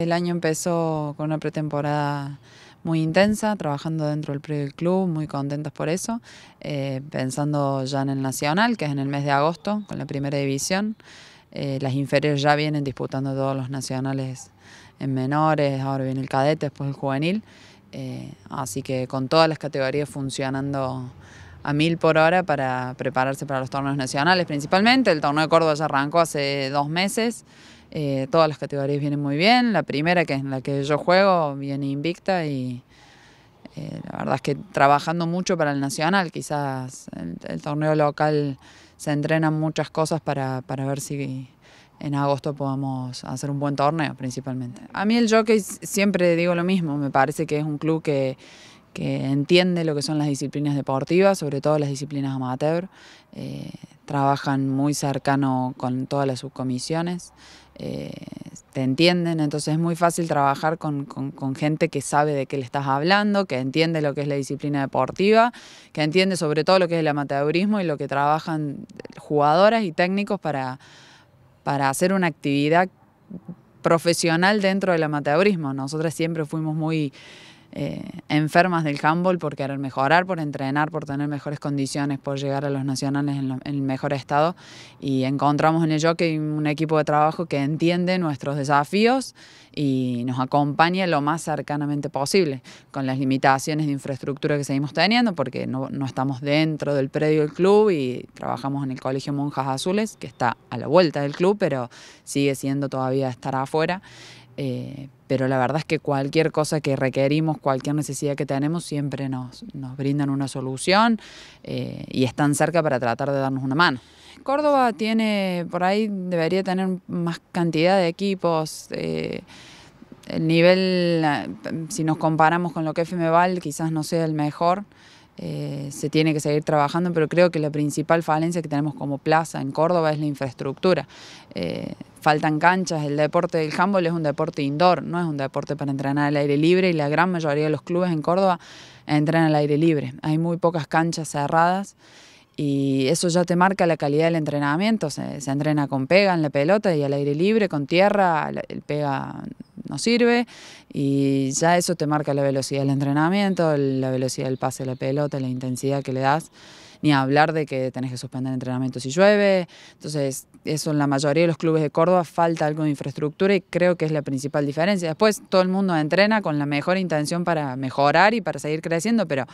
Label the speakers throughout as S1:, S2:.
S1: El año empezó con una pretemporada muy intensa, trabajando dentro del club, muy contentos por eso, eh, pensando ya en el Nacional, que es en el mes de agosto, con la primera división. Eh, las inferiores ya vienen disputando todos los nacionales en menores, ahora viene el cadete, después el juvenil. Eh, así que con todas las categorías funcionando a mil por hora para prepararse para los torneos nacionales principalmente. El torneo de Córdoba ya arrancó hace dos meses. Eh, todas las categorías vienen muy bien. La primera, que es en la que yo juego, viene invicta y eh, la verdad es que trabajando mucho para el Nacional. Quizás el, torneo local se entrenan muchas cosas para, ver si en agosto podamos hacer un buen torneo principalmente. A mí el jockey siempre digo lo mismo, me parece que es un club que, entiende lo que son las disciplinas deportivas, sobre todo las disciplinas amateur. Eh, trabajan muy cercano con todas las subcomisiones, eh, te entienden, entonces es muy fácil trabajar con, gente que sabe de qué le estás hablando, que entiende lo que es la disciplina deportiva, que entiende sobre todo lo que es el amateurismo y lo que trabajan jugadoras y técnicos para, para hacer una actividad profesional dentro del amateurismo. Nosotras siempre fuimos muy eh, enfermas del handball por querer mejorar, por entrenar, por tener mejores condiciones, por llegar a los nacionales en, el mejor estado. Y encontramos en el jockey un equipo de trabajo que entiende nuestros desafíos y nos acompaña lo más cercanamente posible, con las limitaciones de infraestructura que seguimos teniendo, porque no, no estamos dentro del predio del club y trabajamos en el Colegio Monjas Azules, que está a la vuelta del club, pero sigue siendo todavía estar afuera. Eh, pero la verdad es que cualquier cosa que requerimos, cualquier necesidad que tenemos, siempre nos, brindan una solución eh, y están cerca para tratar de darnos una mano. Córdoba tiene, por ahí debería tener más cantidad de equipos. Eh, el nivel, si nos comparamos con lo que FMVAL, quizás no sea el mejor. Eh, se tiene que seguir trabajando, pero creo que la principal falencia que tenemos como plaza en Córdoba es la infraestructura. Eh, faltan canchas, el deporte del handball es un deporte indoor, no es un deporte para entrenar al aire libre y la gran mayoría de los clubes en Córdoba entrenan al aire libre. Hay muy pocas canchas cerradas y eso ya te marca la calidad del entrenamiento. Se, se entrena con pega en la pelota y al aire libre, con tierra, el pega no sirve y ya eso te marca la velocidad del entrenamiento, la velocidad del pase de la pelota, la intensidad que le das, ni hablar de que tenés que suspender el entrenamiento si llueve. Entonces, eso en la mayoría de los clubes de Córdoba falta algo de infraestructura y creo que es la principal diferencia. Después todo el mundo entrena con la mejor intención para mejorar y para seguir creciendo, pero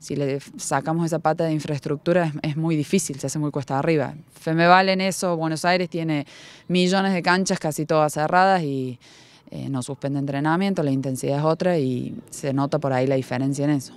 S1: si le sacamos esa pata de infraestructura es, muy difícil, se hace muy cuesta arriba. Femeval en eso, Buenos Aires tiene millones de canchas casi todas cerradas y eh, no suspende entrenamiento, la intensidad es otra y se nota por ahí la diferencia en eso.